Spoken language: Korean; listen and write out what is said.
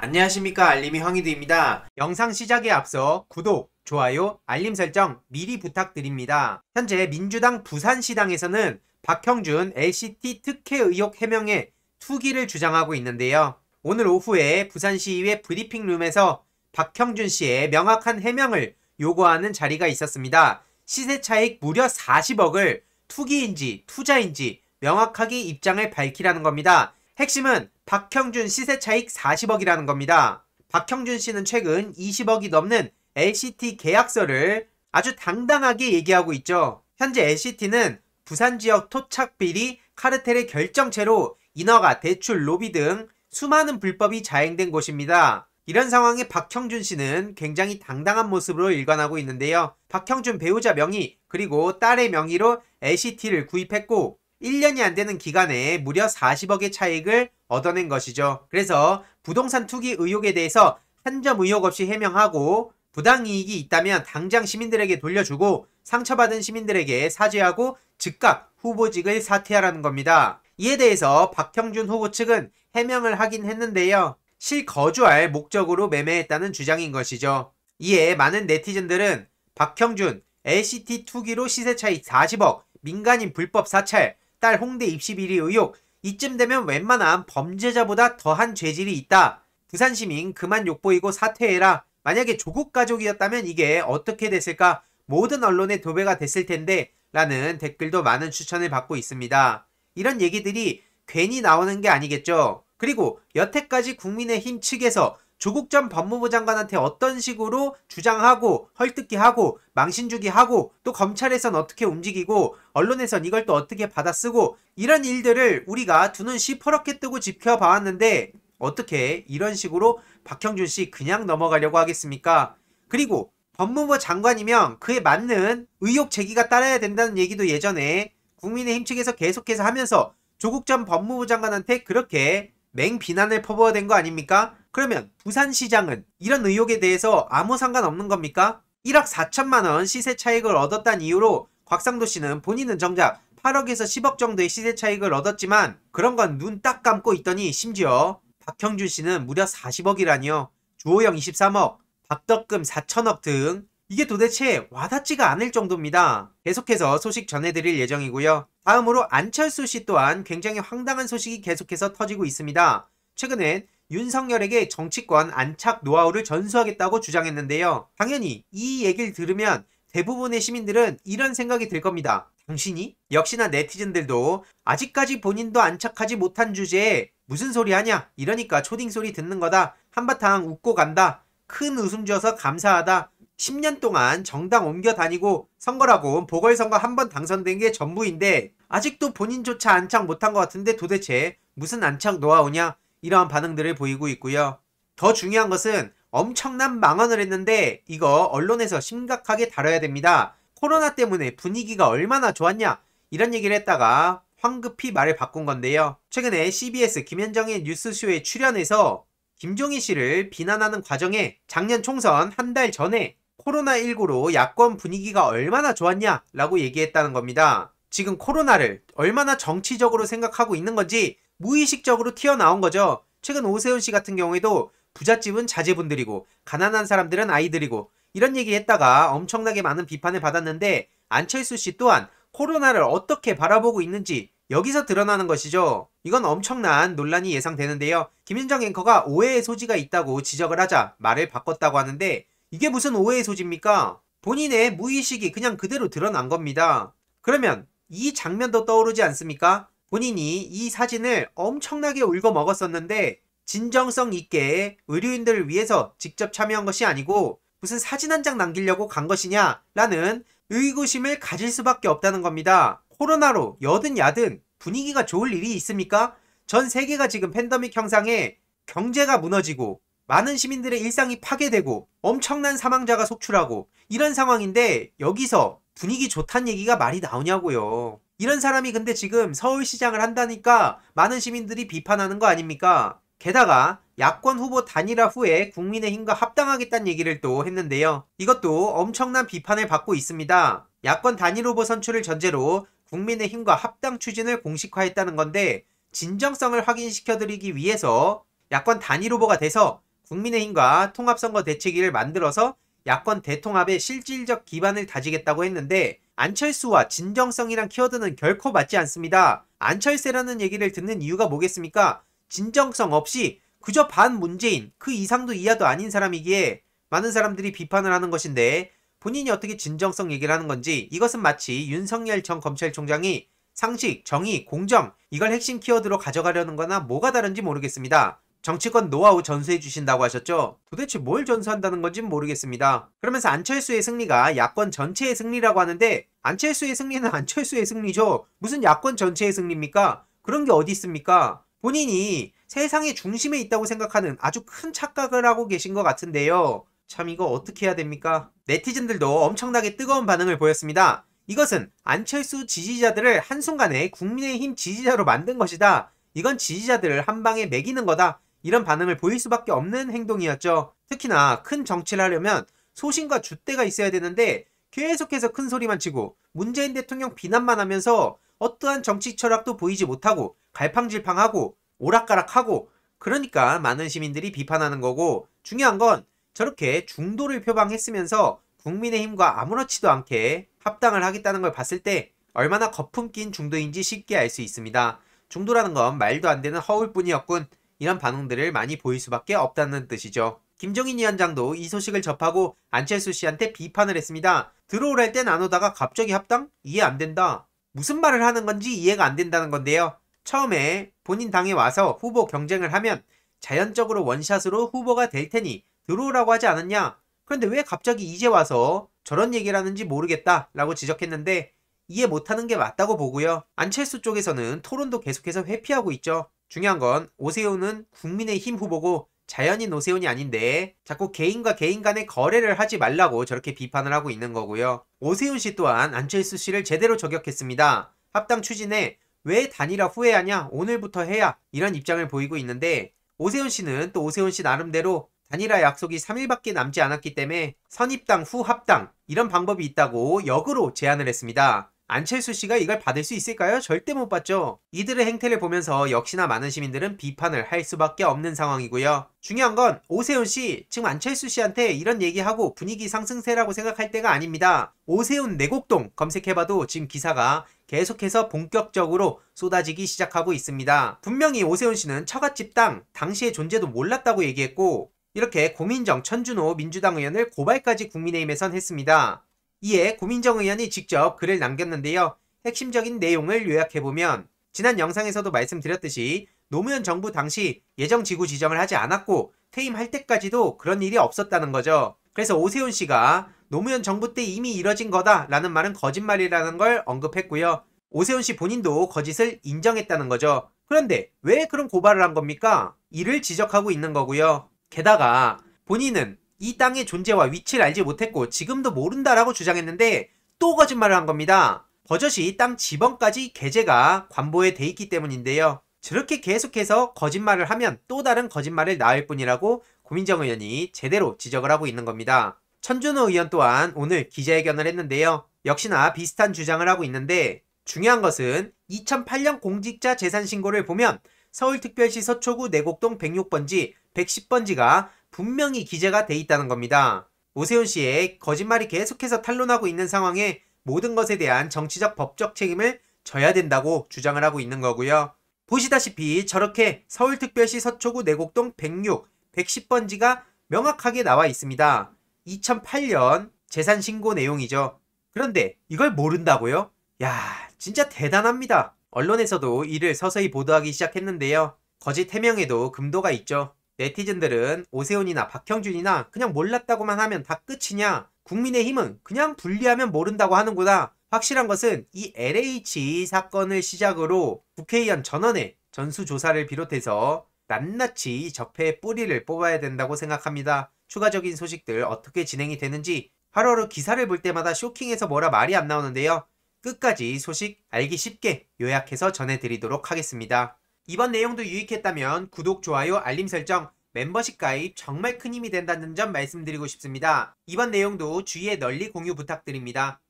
안녕하십니까 알림이 황희드입니다. 영상 시작에 앞서 구독, 좋아요, 알림 설정 미리 부탁드립니다. 현재 민주당 부산시당에서는 박형준 LCT 특혜 의혹 해명에 투기를 주장하고 있는데요. 오늘 오후에 부산시의회 브리핑룸에서 박형준 씨의 명확한 해명을 요구하는 자리가 있었습니다. 시세 차익 무려 40억을 투기인지 투자인지 명확하게 입장을 밝히라는 겁니다. 핵심은 박형준 시세 차익 40억이라는 겁니다. 박형준 씨는 최근 20억이 넘는 LCT 계약서를 아주 당당하게 얘기하고 있죠. 현재 LCT는 부산 지역 토착 비리 카르텔의 결정체로 인허가, 대출, 로비 등 수많은 불법이 자행된 곳입니다. 이런 상황에 박형준 씨는 굉장히 당당한 모습으로 일관하고 있는데요. 박형준 배우자 명의 그리고 딸의 명의로 LCT를 구입했고 1년이 안 되는 기간에 무려 40억의 차익을 얻어낸 것이죠. 그래서 부동산 투기 의혹에 대해서 한 점 의혹 없이 해명하고 부당이익이 있다면 당장 시민들에게 돌려주고 상처받은 시민들에게 사죄하고 즉각 후보직을 사퇴하라는 겁니다. 이에 대해서 박형준 후보 측은 해명을 하긴 했는데요. 실거주할 목적으로 매매했다는 주장인 것이죠. 이에 많은 네티즌들은 박형준, LCT 투기로 시세 차익 40억, 민간인 불법 사찰, 딸 홍대 입시 비리 의혹 이쯤 되면 웬만한 범죄자보다 더한 죄질이 있다. 부산 시민 그만 욕보이고 사퇴해라. 만약에 조국 가족이었다면 이게 어떻게 됐을까? 모든 언론의 도배가 됐을 텐데 라는 댓글도 많은 추천을 받고 있습니다. 이런 얘기들이 괜히 나오는 게 아니겠죠. 그리고 여태까지 국민의힘 측에서 조국 전 법무부 장관한테 어떤 식으로 주장하고 헐뜯기하고 망신주기하고 또 검찰에선 어떻게 움직이고 언론에선 이걸 또 어떻게 받아쓰고 이런 일들을 우리가 두 눈 시퍼렇게 뜨고 지켜봐왔는데 어떻게 이런 식으로 박형준 씨 그냥 넘어가려고 하겠습니까? 그리고 법무부 장관이면 그에 맞는 의혹 제기가 따라야 된다는 얘기도 예전에 국민의힘 측에서 계속해서 하면서 조국 전 법무부 장관한테 그렇게 맹비난을 퍼부어댄 거 아닙니까? 그러면 부산시장은 이런 의혹에 대해서 아무 상관없는 겁니까? 1억 4천만원 시세 차익을 얻었다는 이유로 곽상도 씨는 본인은 정작 8억에서 10억 정도의 시세 차익을 얻었지만 그런 건 눈 딱 감고 있더니 심지어 박형준 씨는 무려 40억이라니요. 주호영 23억, 박덕금 4천억 등 이게 도대체 와닿지가 않을 정도입니다. 계속해서 소식 전해드릴 예정이고요. 다음으로 안철수 씨 또한 굉장히 황당한 소식이 계속해서 터지고 있습니다. 최근엔 윤석열에게 정치권 안착 노하우를 전수하겠다고 주장했는데요. 당연히 이 얘기를 들으면 대부분의 시민들은 이런 생각이 들 겁니다. 당신이? 역시나 네티즌들도 아직까지 본인도 안착하지 못한 주제에 무슨 소리 하냐? 이러니까 초딩 소리 듣는 거다. 한바탕 웃고 간다. 큰 웃음 지어서 감사하다. 10년 동안 정당 옮겨 다니고 선거라고 보궐선거 한 번 당선된 게 전부인데 아직도 본인조차 안착 못한 것 같은데 도대체 무슨 안착 노하우냐? 이러한 반응들을 보이고 있고요. 더 중요한 것은 엄청난 망언을 했는데 이거 언론에서 심각하게 다뤄야 됩니다. 코로나 때문에 분위기가 얼마나 좋았냐 이런 얘기를 했다가 황급히 말을 바꾼 건데요. 최근에 CBS 김현정의 뉴스쇼에 출연해서 김종희 씨를 비난하는 과정에 작년 총선 한 달 전에 코로나19로 야권 분위기가 얼마나 좋았냐라고 얘기했다는 겁니다. 지금 코로나를 얼마나 정치적으로 생각하고 있는 건지 무의식적으로 튀어나온 거죠. 최근 오세훈 씨 같은 경우에도 부잣집은 자제분들이고 가난한 사람들은 아이들이고 이런 얘기했다가 엄청나게 많은 비판을 받았는데 안철수 씨 또한 코로나를 어떻게 바라보고 있는지 여기서 드러나는 것이죠. 이건 엄청난 논란이 예상되는데요. 김윤정 앵커가 오해의 소지가 있다고 지적을 하자 말을 바꿨다고 하는데 이게 무슨 오해의 소지입니까? 본인의 무의식이 그냥 그대로 드러난 겁니다. 그러면 이 장면도 떠오르지 않습니까? 본인이 이 사진을 엄청나게 울고 먹었었는데 진정성 있게 의료인들을 위해서 직접 참여한 것이 아니고 무슨 사진 한 장 남기려고 간 것이냐라는 의구심을 가질 수밖에 없다는 겁니다. 코로나로 여든 야든 분위기가 좋을 일이 있습니까? 전 세계가 지금 팬더믹 형상에 경제가 무너지고 많은 시민들의 일상이 파괴되고 엄청난 사망자가 속출하고 이런 상황인데 여기서 분위기 좋단 얘기가 말이 나오냐고요. 이런 사람이 근데 지금 서울시장을 한다니까 많은 시민들이 비판하는 거 아닙니까? 게다가 야권 후보 단일화 후에 국민의힘과 합당하겠다는 얘기를 또 했는데요. 이것도 엄청난 비판을 받고 있습니다. 야권 단일 후보 선출을 전제로 국민의힘과 합당 추진을 공식화했다는 건데 진정성을 확인시켜드리기 위해서 야권 단일 후보가 돼서 국민의힘과 통합선거 대책위를 만들어서 야권 대통합의 실질적 기반을 다지겠다고 했는데 안철수와 진정성이란 키워드는 결코 맞지 않습니다. 안철세라는 얘기를 듣는 이유가 뭐겠습니까? 진정성 없이 그저 반 문재인 그 이상도 이하도 아닌 사람이기에 많은 사람들이 비판을 하는 것인데 본인이 어떻게 진정성 얘기를 하는 건지 이것은 마치 윤석열 전 검찰총장이 상식, 정의, 공정 이걸 핵심 키워드로 가져가려는 거나 뭐가 다른지 모르겠습니다. 정치권 노하우 전수해 주신다고 하셨죠? 도대체 뭘 전수한다는 건지 모르겠습니다. 그러면서 안철수의 승리가 야권 전체의 승리라고 하는데 안철수의 승리는 안철수의 승리죠. 무슨 야권 전체의 승리입니까? 그런 게 어디 있습니까? 본인이 세상의 중심에 있다고 생각하는 아주 큰 착각을 하고 계신 것 같은데요. 참 이거 어떻게 해야 됩니까? 네티즌들도 엄청나게 뜨거운 반응을 보였습니다. 이것은 안철수 지지자들을 한순간에 국민의힘 지지자로 만든 것이다. 이건 지지자들을 한방에 매기는 거다. 이런 반응을 보일 수밖에 없는 행동이었죠. 특히나 큰 정치를 하려면 소신과 주대가 있어야 되는데 계속해서 큰 소리만 치고 문재인 대통령 비난만 하면서 어떠한 정치 철학도 보이지 못하고 갈팡질팡하고 오락가락하고 그러니까 많은 시민들이 비판하는 거고 중요한 건 저렇게 중도를 표방했으면서 국민의힘과 아무렇지도 않게 합당을 하겠다는 걸 봤을 때 얼마나 거품 낀 중도인지 쉽게 알 수 있습니다. 중도라는 건 말도 안 되는 허울 뿐이었군. 이런 반응들을 많이 보일 수밖에 없다는 뜻이죠. 김종인 위원장도 이 소식을 접하고 안철수 씨한테 비판을 했습니다. 들어오랄 땐 안 오다가 갑자기 합당? 이해 안 된다. 무슨 말을 하는 건지 이해가 안 된다는 건데요. 처음에 본인 당에 와서 후보 경쟁을 하면 자연적으로 원샷으로 후보가 될 테니 들어오라고 하지 않았냐? 그런데 왜 갑자기 이제 와서 저런 얘기를 하는지 모르겠다 라고 지적했는데 이해 못하는 게 맞다고 보고요. 안철수 쪽에서는 토론도 계속해서 회피하고 있죠. 중요한 건 오세훈은 국민의힘 후보고 자연인 오세훈이 아닌데 자꾸 개인과 개인 간의 거래를 하지 말라고 저렇게 비판을 하고 있는 거고요. 오세훈 씨 또한 안철수 씨를 제대로 저격했습니다. 합당 추진에 왜 단일화 후회하냐 오늘부터 해야 이런 입장을 보이고 있는데 오세훈 씨는 또 오세훈 씨 나름대로 단일화 약속이 3일밖에 남지 않았기 때문에 선입당 후 합당 이런 방법이 있다고 역으로 제안을 했습니다. 안철수 씨가 이걸 받을 수 있을까요? 절대 못 받죠. 이들의 행태를 보면서 역시나 많은 시민들은 비판을 할 수밖에 없는 상황이고요. 중요한 건 오세훈 씨, 지금 안철수 씨한테 이런 얘기하고 분위기 상승세라고 생각할 때가 아닙니다. 오세훈 내곡동 검색해봐도 지금 기사가 계속해서 본격적으로 쏟아지기 시작하고 있습니다. 분명히 오세훈 씨는 처갓집 땅, 당시의 존재도 몰랐다고 얘기했고 이렇게 고민정, 천준호 민주당 의원을 고발까지 국민의힘에선 했습니다. 이에 고민정 의원이 직접 글을 남겼는데요. 핵심적인 내용을 요약해보면 지난 영상에서도 말씀드렸듯이 노무현 정부 당시 예정 지구 지정을 하지 않았고 퇴임할 때까지도 그런 일이 없었다는 거죠. 그래서 오세훈 씨가 노무현 정부 때 이미 이뤄진 거다라는 말은 거짓말이라는 걸 언급했고요. 오세훈 씨 본인도 거짓을 인정했다는 거죠. 그런데 왜 그런 고발을 한 겁니까? 이를 지적하고 있는 거고요. 게다가 본인은 이 땅의 존재와 위치를 알지 못했고 지금도 모른다라고 주장했는데 또 거짓말을 한 겁니다. 버젓이 땅 지번까지 게재가 관보에 돼 있기 때문인데요. 저렇게 계속해서 거짓말을 하면 또 다른 거짓말을 낳을 뿐이라고 고민정 의원이 제대로 지적을 하고 있는 겁니다. 천준호 의원 또한 오늘 기자회견을 했는데요. 역시나 비슷한 주장을 하고 있는데 중요한 것은 2008년 공직자 재산 신고를 보면 서울특별시 서초구 내곡동 106번지 110번지가 분명히 기재가 돼 있다는 겁니다. 오세훈 씨의 거짓말이 계속해서 탄론하고 있는 상황에 모든 것에 대한 정치적 법적 책임을 져야 된다고 주장을 하고 있는 거고요. 보시다시피 저렇게 서울특별시 서초구 내곡동 106, 110번지가 명확하게 나와 있습니다. 2008년 재산 신고 내용이죠. 그런데 이걸 모른다고요? 야, 진짜 대단합니다. 언론에서도 이를 서서히 보도하기 시작했는데요. 거짓 해명에도 금도가 있죠. 네티즌들은 오세훈이나 박형준이나 그냥 몰랐다고만 하면 다 끝이냐 국민의힘은 그냥 분리하면 모른다고 하는구나 확실한 것은 이 LH 사건을 시작으로 국회의원 전원의 전수조사를 비롯해서 낱낱이 적폐의 뿌리를 뽑아야 된다고 생각합니다. 추가적인 소식들 어떻게 진행이 되는지 하루하루 기사를 볼 때마다 쇼킹해서 뭐라 말이 안 나오는데요. 끝까지 소식 알기 쉽게 요약해서 전해드리도록 하겠습니다. 이번 내용도 유익했다면 구독, 좋아요, 알림 설정, 멤버십 가입 정말 큰 힘이 된다는 점 말씀드리고 싶습니다. 이번 내용도 주위에 널리 공유 부탁드립니다.